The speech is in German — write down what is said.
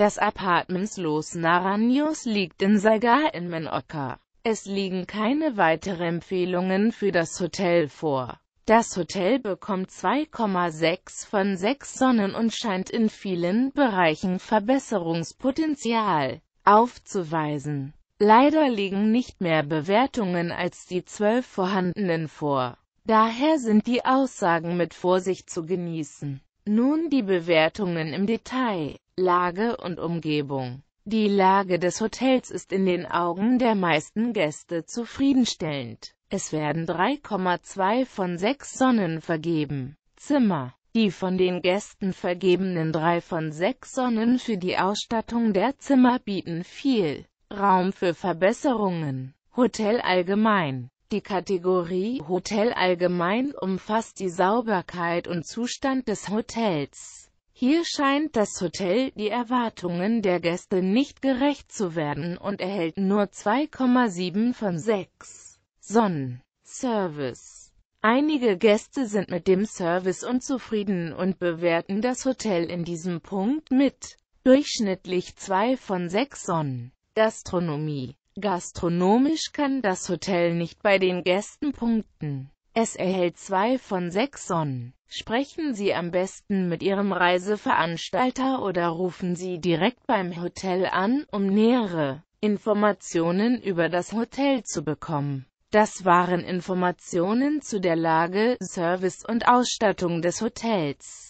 Das Apartments Los Naranjos liegt in Saigar in Menorca. Es liegen keine weiteren Empfehlungen für das Hotel vor. Das Hotel bekommt 2,6 von 6 Sonnen und scheint in vielen Bereichen Verbesserungspotenzial aufzuweisen. Leider liegen nicht mehr Bewertungen als die 12 vorhandenen vor. Daher sind die Aussagen mit Vorsicht zu genießen. Nun die Bewertungen im Detail, Lage und Umgebung. Die Lage des Hotels ist in den Augen der meisten Gäste zufriedenstellend. Es werden 3,2 von 6 Sonnen vergeben. Zimmer. Die von den Gästen vergebenen 3 von 6 Sonnen für die Ausstattung der Zimmer bieten viel Raum für Verbesserungen. Hotel allgemein. Die Kategorie Hotel allgemein umfasst die Sauberkeit und Zustand des Hotels. Hier scheint das Hotel die Erwartungen der Gäste nicht gerecht zu werden und erhält nur 2,7 von 6 Sonnen. Service Einige Gäste sind mit dem Service unzufrieden und bewerten das Hotel in diesem Punkt mit durchschnittlich 2 von 6 Sonnen. Gastronomie Gastronomisch kann das Hotel nicht bei den Gästen punkten. Es erhält zwei von sechs Sonnen. Sprechen Sie am besten mit Ihrem Reiseveranstalter oder rufen Sie direkt beim Hotel an, um nähere Informationen über das Hotel zu bekommen. Das waren Informationen zu der Lage, Service und Ausstattung des Hotels.